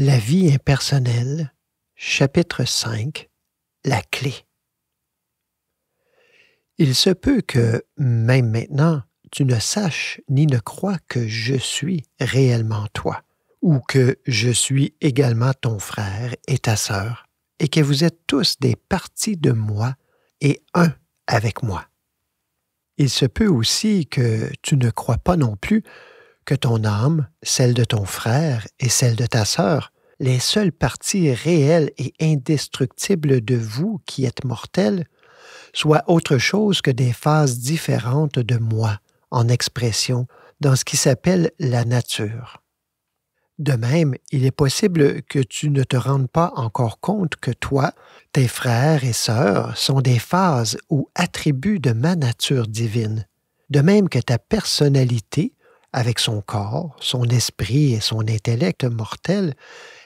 La vie impersonnelle, chapitre 5 La clé. Il se peut que, même maintenant, tu ne saches ni ne crois que je suis réellement toi, ou que je suis également ton frère et ta sœur, et que vous êtes tous des parties de moi et un avec moi. Il se peut aussi que tu ne crois pas non plus que ton âme, celle de ton frère et celle de ta sœur, les seules parties réelles et indestructibles de vous qui êtes mortels, soient autre chose que des phases différentes de moi en expression dans ce qui s'appelle la nature. De même, il est possible que tu ne te rendes pas encore compte que toi, tes frères et sœurs sont des phases ou attributs de ma nature divine, de même que ta personnalité avec son corps, son esprit et son intellect mortel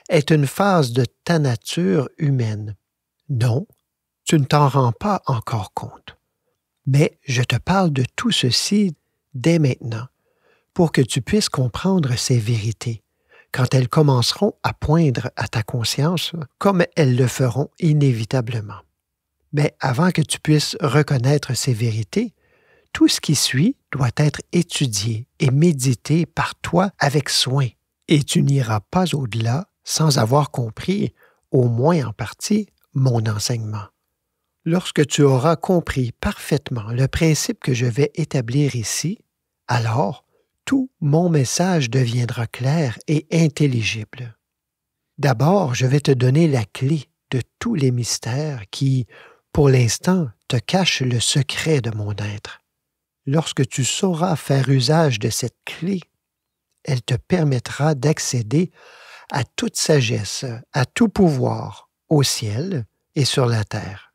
est une phase de ta nature humaine. dont tu ne t'en rends pas encore compte. Mais je te parle de tout ceci dès maintenant, pour que tu puisses comprendre ces vérités, quand elles commenceront à poindre à ta conscience, comme elles le feront inévitablement. Mais avant que tu puisses reconnaître ces vérités, tout ce qui suit doit être étudié et médité par toi avec soin, et tu n'iras pas au-delà sans avoir compris, au moins en partie, mon enseignement. Lorsque tu auras compris parfaitement le principe que je vais établir ici, alors tout mon message deviendra clair et intelligible. D'abord, je vais te donner la clé de tous les mystères qui, pour l'instant, te cachent le secret de mon être. Lorsque tu sauras faire usage de cette clé, elle te permettra d'accéder à toute sagesse, à tout pouvoir, au ciel et sur la terre.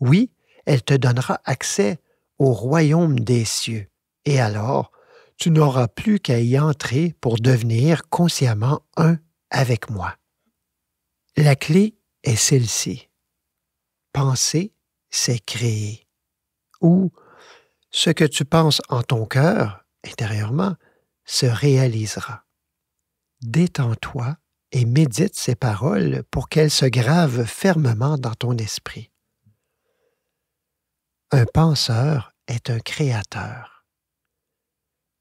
Oui, elle te donnera accès au royaume des cieux, et alors tu n'auras plus qu'à y entrer pour devenir consciemment un avec moi. La clé est celle-ci. Penser, c'est créer. Ou ce que tu penses en ton cœur, intérieurement, se réalisera. Détends-toi et médite ces paroles pour qu'elles se gravent fermement dans ton esprit. Un penseur est un créateur.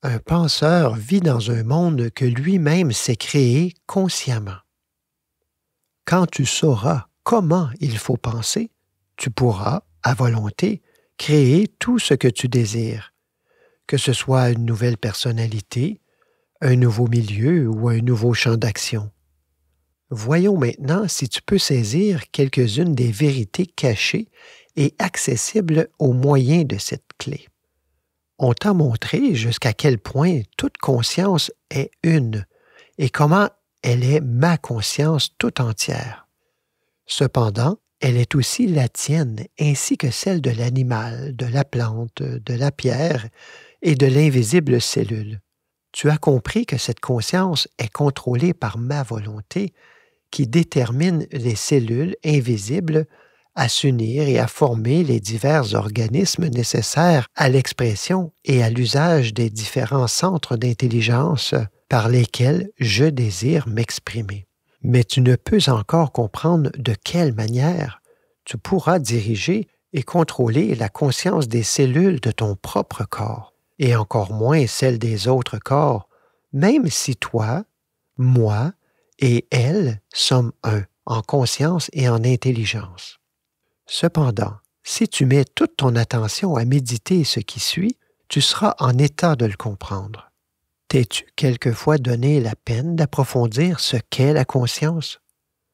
Un penseur vit dans un monde que lui-même s'est créé consciemment. Quand tu sauras comment il faut penser, tu pourras, à volonté, créer tout ce que tu désires, que ce soit une nouvelle personnalité, un nouveau milieu ou un nouveau champ d'action. Voyons maintenant si tu peux saisir quelques-unes des vérités cachées et accessibles au moyen de cette clé. On t'a montré jusqu'à quel point toute conscience est une et comment elle est ma conscience tout entière. Cependant, elle est aussi la tienne, ainsi que celle de l'animal, de la plante, de la pierre et de l'invisible cellule. Tu as compris que cette conscience est contrôlée par ma volonté qui détermine les cellules invisibles à s'unir et à former les divers organismes nécessaires à l'expression et à l'usage des différents centres d'intelligence par lesquels je désire m'exprimer mais tu ne peux encore comprendre de quelle manière tu pourras diriger et contrôler la conscience des cellules de ton propre corps, et encore moins celle des autres corps, même si toi, moi et elle sommes un en conscience et en intelligence. Cependant, si tu mets toute ton attention à méditer ce qui suit, tu seras en état de le comprendre. T'es-tu quelquefois donné la peine d'approfondir ce qu'est la conscience?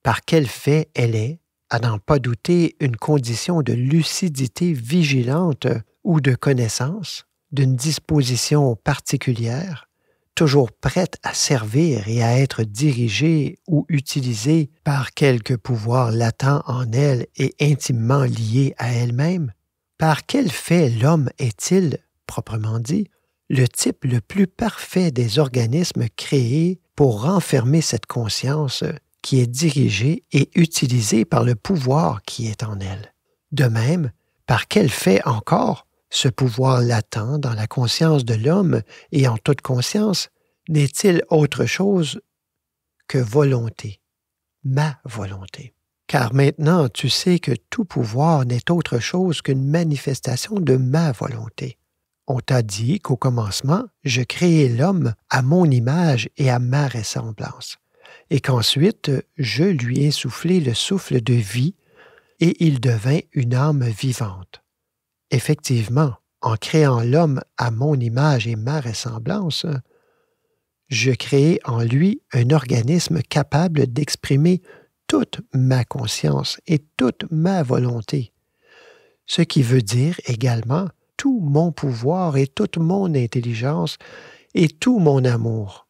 Par quel fait elle est, à n'en pas douter, une condition de lucidité vigilante ou de connaissance, d'une disposition particulière, toujours prête à servir et à être dirigée ou utilisée par quelque pouvoir latent en elle et intimement lié à elle-même? Par quel fait l'homme est-il, proprement dit, le type le plus parfait des organismes créés pour renfermer cette conscience qui est dirigée et utilisée par le pouvoir qui est en elle. De même, par quel fait encore ce pouvoir latent dans la conscience de l'homme et en toute conscience n'est-il autre chose que volonté, ma volonté? Car maintenant tu sais que tout pouvoir n'est autre chose qu'une manifestation de ma volonté. On t'a dit qu'au commencement, je créai l'homme à mon image et à ma ressemblance, et qu'ensuite je lui ai soufflé le souffle de vie, et il devint une âme vivante. Effectivement, en créant l'homme à mon image et ma ressemblance, je créai en lui un organisme capable d'exprimer toute ma conscience et toute ma volonté, ce qui veut dire également tout mon pouvoir et toute mon intelligence et tout mon amour.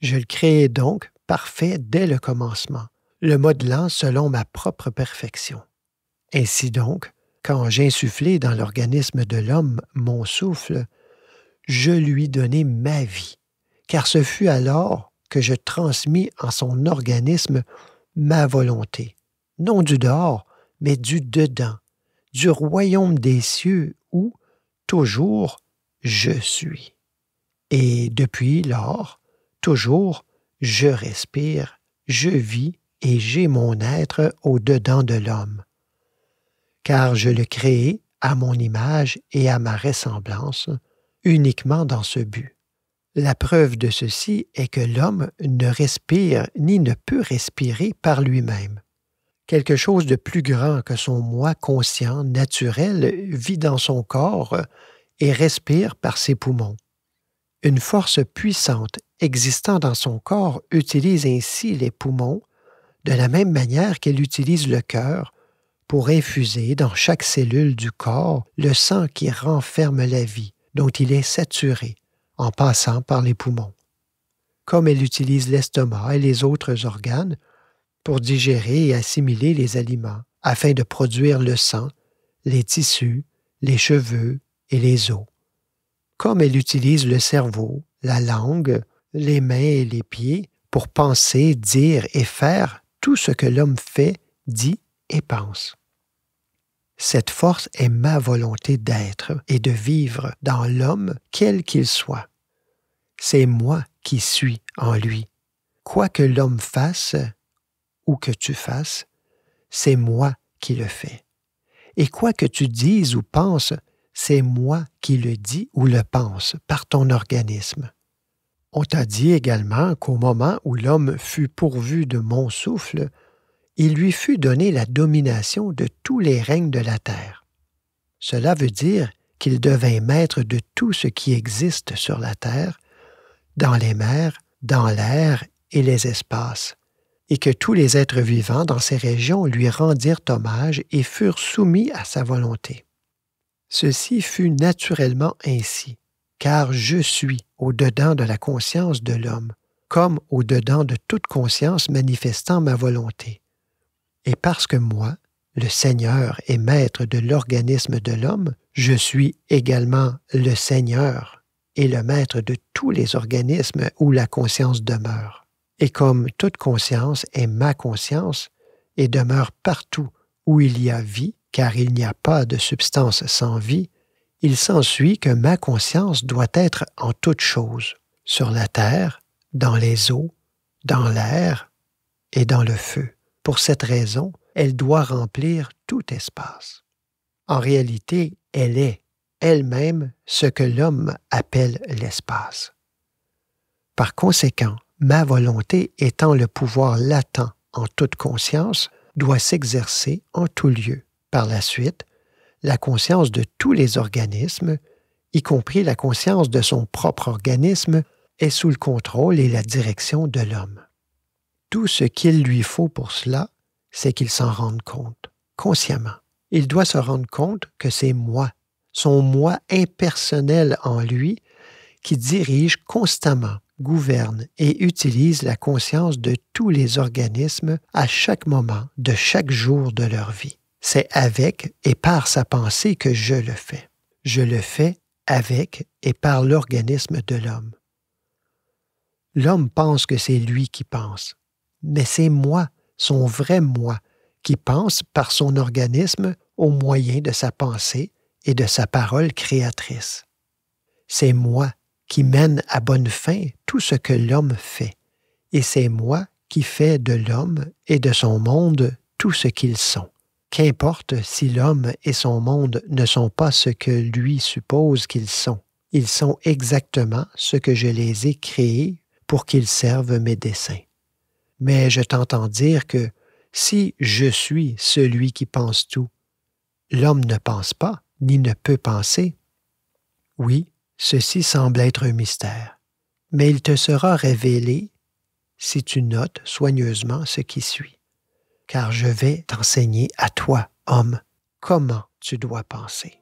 Je le créai donc parfait dès le commencement, le modelant selon ma propre perfection. Ainsi donc, quand j'insufflai dans l'organisme de l'homme mon souffle, je lui donnai ma vie, car ce fut alors que je transmis en son organisme ma volonté, non du dehors, mais du dedans, du royaume des cieux où toujours je suis. Et depuis lors, toujours je respire, je vis et j'ai mon être au-dedans de l'homme. Car je le crée, à mon image et à ma ressemblance, uniquement dans ce but. La preuve de ceci est que l'homme ne respire ni ne peut respirer par lui-même quelque chose de plus grand que son moi conscient, naturel, vit dans son corps euh, et respire par ses poumons. Une force puissante existant dans son corps utilise ainsi les poumons de la même manière qu'elle utilise le cœur pour infuser dans chaque cellule du corps le sang qui renferme la vie, dont il est saturé, en passant par les poumons. Comme elle utilise l'estomac et les autres organes pour digérer et assimiler les aliments afin de produire le sang, les tissus, les cheveux et les os. Comme elle utilise le cerveau, la langue, les mains et les pieds pour penser, dire et faire tout ce que l'homme fait, dit et pense. Cette force est ma volonté d'être et de vivre dans l'homme quel qu'il soit. C'est moi qui suis en lui. Quoi que l'homme fasse, que tu fasses, c'est moi qui le fais. Et quoi que tu dises ou penses, c'est moi qui le dis ou le pense par ton organisme. On t'a dit également qu'au moment où l'homme fut pourvu de mon souffle, il lui fut donné la domination de tous les règnes de la terre. Cela veut dire qu'il devint maître de tout ce qui existe sur la terre, dans les mers, dans l'air et les espaces, et que tous les êtres vivants dans ces régions lui rendirent hommage et furent soumis à sa volonté. Ceci fut naturellement ainsi, car je suis au-dedans de la conscience de l'homme, comme au-dedans de toute conscience manifestant ma volonté. Et parce que moi, le Seigneur est maître de l'organisme de l'homme, je suis également le Seigneur et le maître de tous les organismes où la conscience demeure et comme toute conscience est ma conscience et demeure partout où il y a vie, car il n'y a pas de substance sans vie, il s'ensuit que ma conscience doit être en toute chose, sur la terre, dans les eaux, dans l'air et dans le feu. Pour cette raison, elle doit remplir tout espace. En réalité, elle est elle-même ce que l'homme appelle l'espace. Par conséquent, ma volonté étant le pouvoir latent en toute conscience, doit s'exercer en tout lieu. Par la suite, la conscience de tous les organismes, y compris la conscience de son propre organisme, est sous le contrôle et la direction de l'homme. Tout ce qu'il lui faut pour cela, c'est qu'il s'en rende compte, consciemment. Il doit se rendre compte que c'est moi, son moi impersonnel en lui, qui dirige constamment gouverne et utilise la conscience de tous les organismes à chaque moment de chaque jour de leur vie. C'est avec et par sa pensée que je le fais. Je le fais avec et par l'organisme de l'homme. L'homme pense que c'est lui qui pense, mais c'est moi, son vrai moi, qui pense par son organisme au moyen de sa pensée et de sa parole créatrice. C'est moi qui mène à bonne fin tout ce que l'homme fait, et c'est moi qui fais de l'homme et de son monde tout ce qu'ils sont. Qu'importe si l'homme et son monde ne sont pas ce que lui suppose qu'ils sont, ils sont exactement ce que je les ai créés pour qu'ils servent mes desseins. Mais je t'entends dire que si je suis celui qui pense tout, l'homme ne pense pas, ni ne peut penser. Oui, Ceci semble être un mystère, mais il te sera révélé si tu notes soigneusement ce qui suit, car je vais t'enseigner à toi, homme, comment tu dois penser.